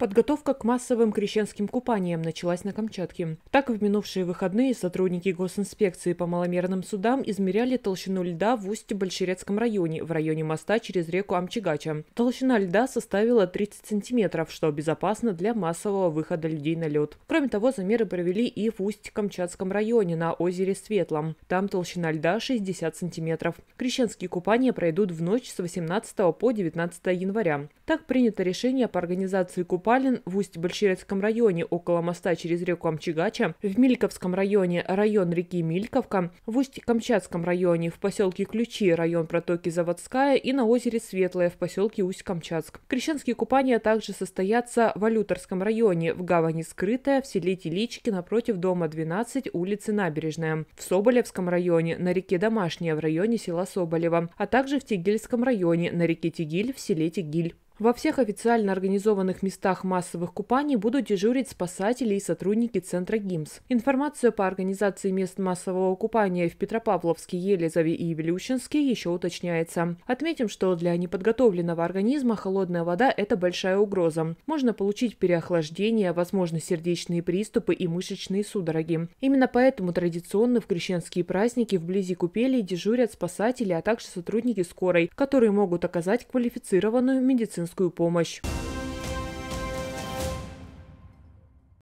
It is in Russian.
Подготовка к массовым крещенским купаниям началась на Камчатке. Так, в минувшие выходные сотрудники госинспекции по маломерным судам измеряли толщину льда в Усть-Большерецком районе, в районе моста через реку Амчигача. Толщина льда составила 30 сантиметров, что безопасно для массового выхода людей на лед. Кроме того, замеры провели и в Усть-Камчатском районе на озере Светлом. Там толщина льда 60 сантиметров. Крещенские купания пройдут в ночь с 18 по 19 января. Так принято решение по организации купания опалин в Усть-Большерецком районе около моста через реку Амчигача, в Мильковском районе район реки Мильковка, в Усть-Камчатском районе в поселке Ключи район протоки Заводская и на озере Светлое в поселке Усть-Камчатск. Крещенские купания также состоятся в Алюторском районе, в гавани Скрытая, в селе Телички напротив дома 12 улицы Набережная, в Соболевском районе, на реке Домашняя в районе села Соболева, а также в Тигильском районе, на реке Тигиль в селе Тигиль. Во всех официально организованных местах массовых купаний будут дежурить спасатели и сотрудники Центра ГИМС. Информацию по организации мест массового купания в Петропавловске, Елизове и Вилючинске еще уточняется. Отметим, что для неподготовленного организма холодная вода – это большая угроза. Можно получить переохлаждение, возможно, сердечные приступы и мышечные судороги. Именно поэтому традиционно в крещенские праздники вблизи купели дежурят спасатели, а также сотрудники скорой, которые могут оказать квалифицированную медицинскую медицинскую помощь.